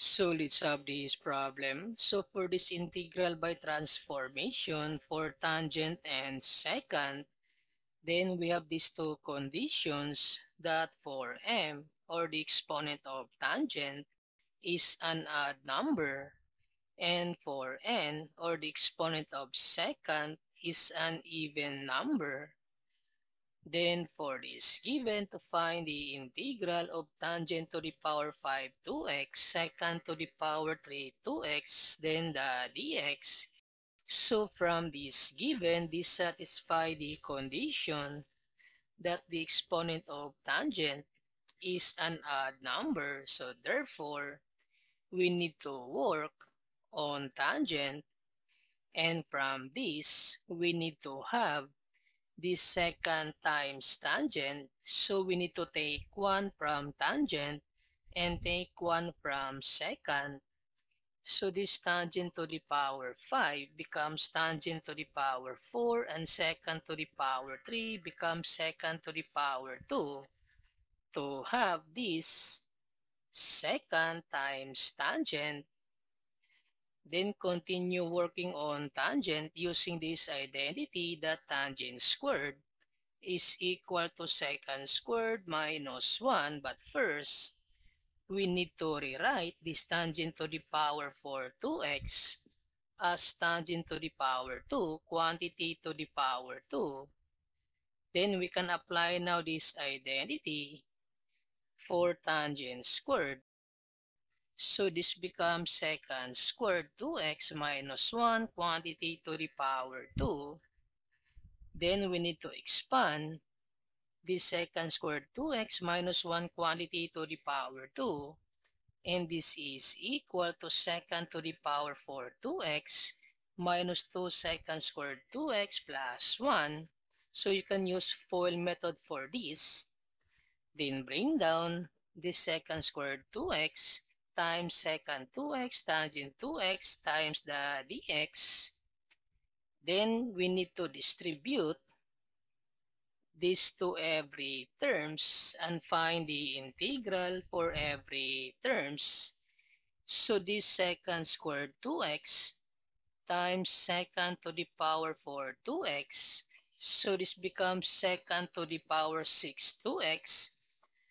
solid solve this problem. So for this integral by transformation for tangent and secant, then we have these two conditions that for m or the exponent of tangent is an odd number and for n or the exponent of secant is an even number Then for this given to find the integral of tangent to the power 5 2x second to the power 3 2x then the dx. So from this given, this satisfy the condition that the exponent of tangent is an odd number. So therefore, we need to work on tangent and from this, we need to have the second times tangent. So we need to take 1 from tangent and take 1 from second. So this tangent to the power 5 becomes tangent to the power 4 and second to the power 3 becomes second to the power 2. To have this second times tangent Then continue working on tangent using this identity that tangent squared is equal to second squared minus 1. But first, we need to rewrite this tangent to the power 4 2x as tangent to the power 2, quantity to the power 2. Then we can apply now this identity for tangent squared So this becomes second squared 2x minus 1 quantity to the power 2. Then we need to expand this second squared 2x minus 1 quantity to the power 2. And this is equal to second to the power 4 2x minus 2 second squared 2x plus 1. So you can use FOIL method for this. Then bring down the second squared 2x times secant 2x tangent 2x times the dx, then we need to distribute this to every terms and find the integral for every terms. So this second squared 2x times second to the power 4 2x. So this becomes second to the power 6 2x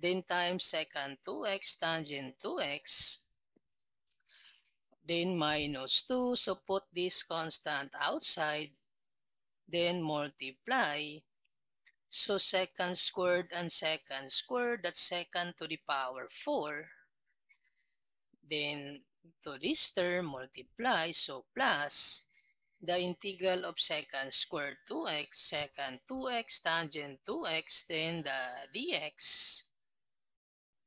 then times second 2x tangent 2x, then minus 2, so put this constant outside, then multiply. So second squared and second squared, that second to the power 4. Then to this term, multiply, so plus the integral of second squared 2x, second 2x, tangent 2x, then the dx.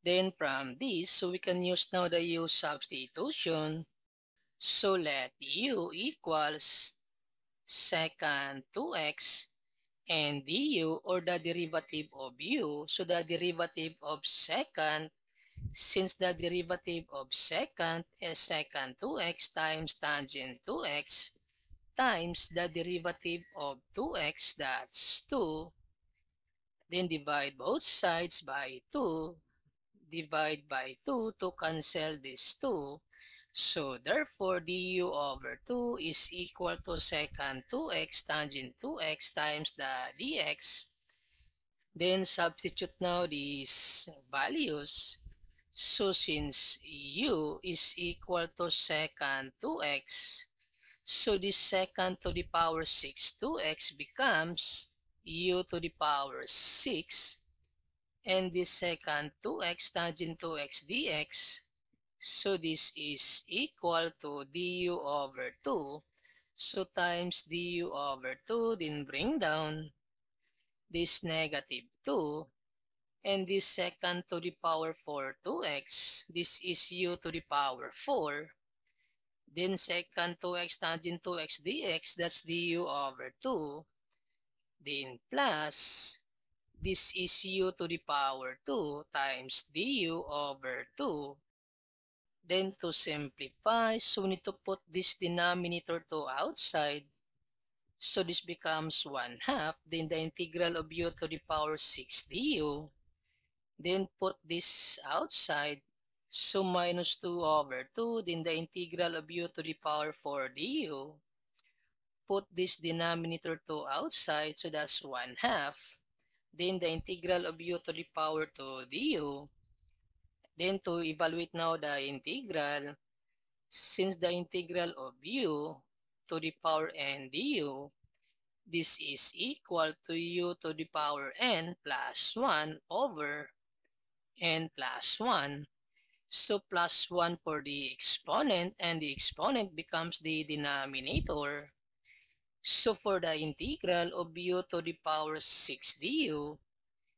Then from this, so we can use now the U substitution. So let U equals second 2x and du or the derivative of u. So the derivative of second, since the derivative of second is second 2x times tangent 2x times the derivative of 2x, that's 2. Then divide both sides by 2. divide by 2 to cancel this 2. So therefore, du over 2 is equal to secant 2x tangent 2x times the dx. Then substitute now these values. So since u is equal to secant 2x, so this second to the power 6, 2x becomes u to the power 6 and this second 2x tangent 2x dx. So this is equal to du over 2. So times du over 2, then bring down this negative 2 and this second to the power 4 2x. This is u to the power 4. Then second 2x tangent 2x dx, that's du over 2. Then plus This is u to the power 2 times du over 2. Then to simplify, so we need to put this denominator to outside. So this becomes 1 half. Then the integral of u to the power 6 du. Then put this outside. So minus 2 over 2. Then the integral of u to the power 4 du. Put this denominator to outside. So that's 1 half. then the integral of u to the power to du. Then to evaluate now the integral, since the integral of u to the power n du, this is equal to u to the power n plus 1 over n plus 1. So plus 1 for the exponent and the exponent becomes the denominator. So for the integral of u to the power 6 du,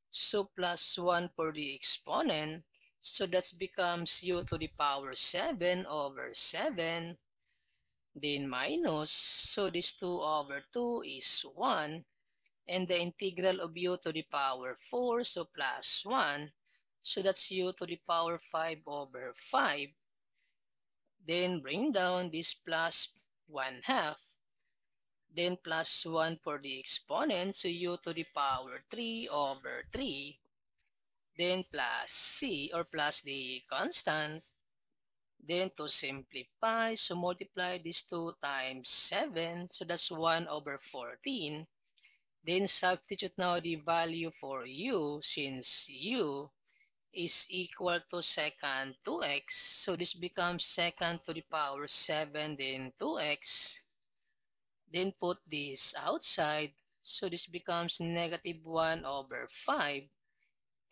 so plus 1 for the exponent, so that becomes u to the power 7 over 7, then minus, so this 2 over 2 is 1, and the integral of u to the power 4, so plus 1, so that's u to the power 5 over 5. Then bring down this plus 1 half, Then plus 1 for the exponent. So u to the power 3 over 3. Then plus c or plus the constant. Then to simplify, so multiply this 2 times 7. So that's 1 over 14. Then substitute now the value for u since u is equal to second 2x. So this becomes second to the power 7 then 2x. Then put this outside. So this becomes negative 1 over 5.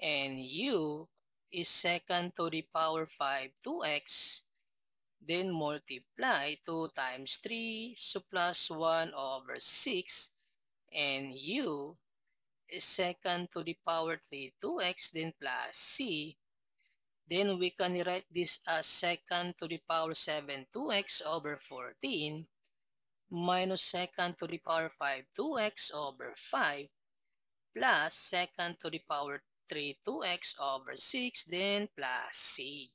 And u is second to the power 5, 2x. Then multiply 2 times 3, so plus 1 over 6. And u is second to the power 3, 2x, then plus c. Then we can write this as second to the power 7, 2x over 14 minus second to the power 5, 2x over 5, plus second to the power 3, 2x over 6, then plus c.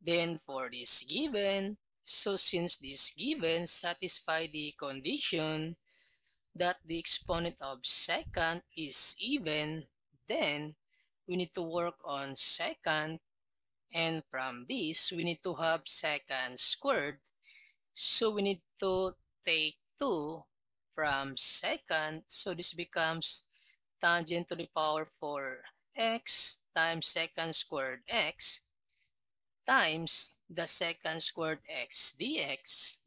Then for this given, so since this given satisfy the condition that the exponent of second is even, then we need to work on second, and from this, we need to have second squared So we need to take 2 from second. So this becomes tangent to the power 4 x times second squared x times the second squared x dx.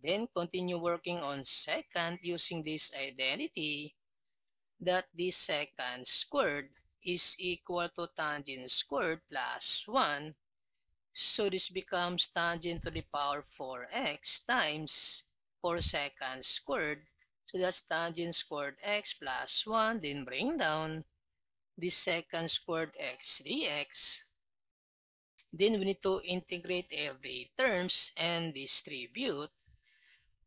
Then continue working on second using this identity that the second squared is equal to tangent squared plus 1 So this becomes tangent to the power 4x times 4 seconds squared. So that's tangent squared x plus 1. Then bring down the second squared x dx. Then we need to integrate every terms and distribute.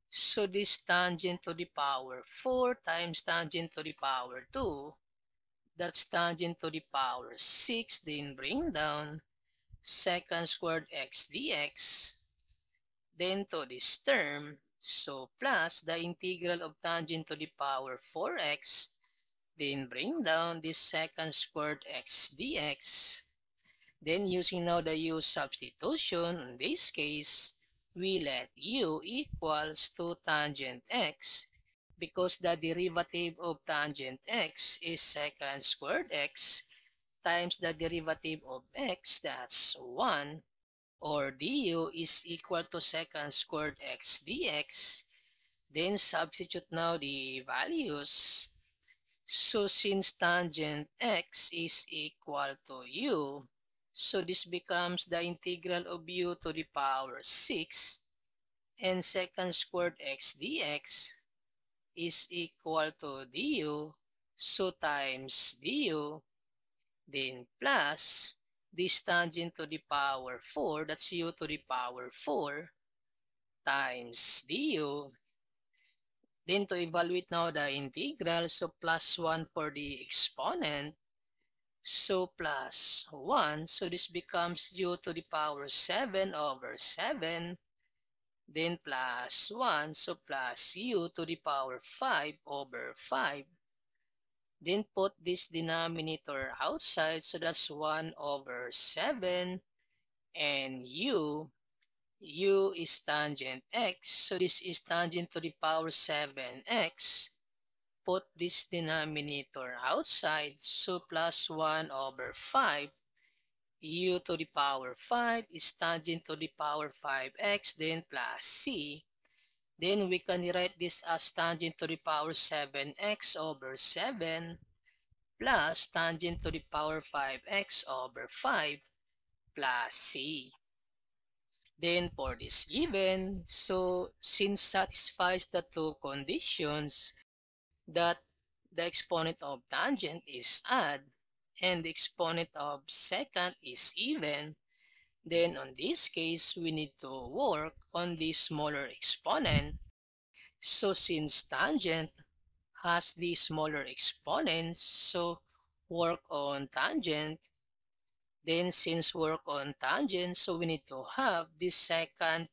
So this tangent to the power 4 times tangent to the power 2. That's tangent to the power 6. Then bring down second squared x dx. Then to this term, so plus the integral of tangent to the power 4x, then bring down this second squared x dx. Then using now the u substitution, in this case, we let u equals to tangent x because the derivative of tangent x is second squared x times the derivative of x, that's 1, or du is equal to second squared x dx, then substitute now the values. So since tangent x is equal to u, so this becomes the integral of u to the power 6 and second squared x dx is equal to du, so times du then plus this tangent to the power 4, that's u to the power 4 times du. Then to evaluate now the integral, so plus 1 for the exponent. So plus 1, so this becomes u to the power 7 over 7. Then plus 1, so plus u to the power 5 over 5 Then put this denominator outside. So that's 1 over 7. And u, u is tangent x. So this is tangent to the power 7x. Put this denominator outside. So plus 1 over 5 u to the power 5 is tangent to the power 5x then plus c Then we can write this as tangent to the power 7x over 7 plus tangent to the power 5x over 5 plus c. Then for this given, so since satisfies the two conditions that the exponent of tangent is odd and the exponent of secant is even, Then on this case, we need to work on the smaller exponent. So since tangent has the smaller exponents, so work on tangent. Then since work on tangent, so we need to have the second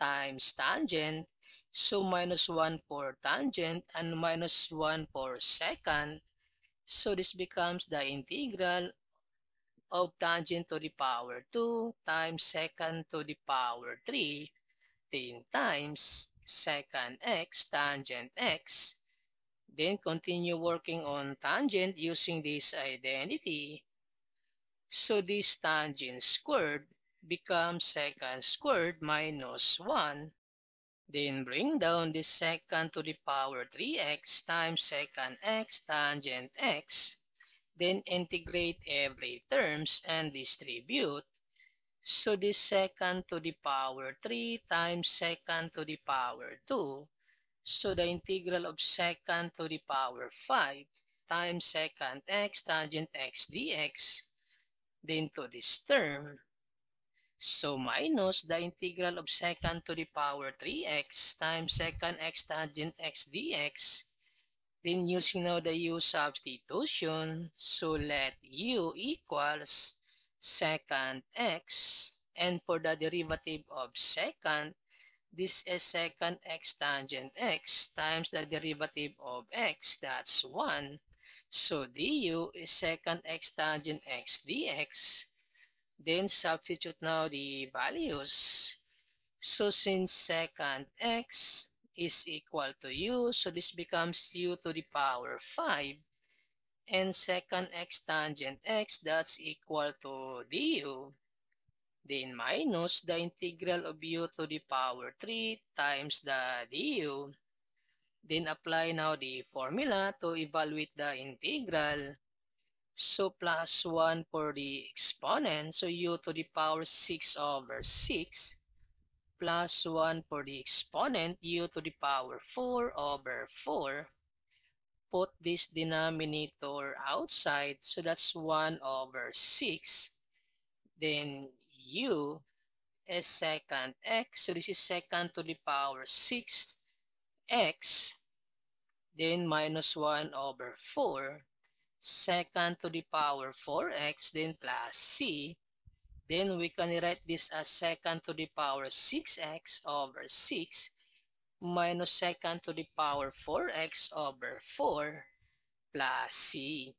times tangent. So minus 1 for tangent and minus 1 for second. So this becomes the integral of tangent to the power 2 times second to the power 3 then times second x tangent x. Then continue working on tangent using this identity. So this tangent squared becomes second squared minus 1. Then bring down the second to the power 3x times second x tangent x then integrate every terms and distribute. So this second to the power 3 times second to the power 2. So the integral of second to the power 5 times second x tangent x dx then to this term. So minus the integral of second to the power 3x times second x tangent x dx then using now the u substitution, so let u equals second x. And for the derivative of second, this is second x tangent x times the derivative of x, that's 1. So du is second x tangent x dx. Then substitute now the values. So since second x is equal to u. So this becomes u to the power 5. And second x tangent x, that's equal to du. Then minus the integral of u to the power 3 times the du. Then apply now the formula to evaluate the integral. So plus 1 for the exponent. So u to the power 6 over 6 plus 1 for the exponent u to the power 4 over 4. Put this denominator outside, so that's 1 over 6. Then u is second x, so this is second to the power 6 x. Then minus 1 over 4. Second to the power 4x, then plus c Then we can write this as second to the power 6x over 6 minus second to the power 4x over 4 plus c.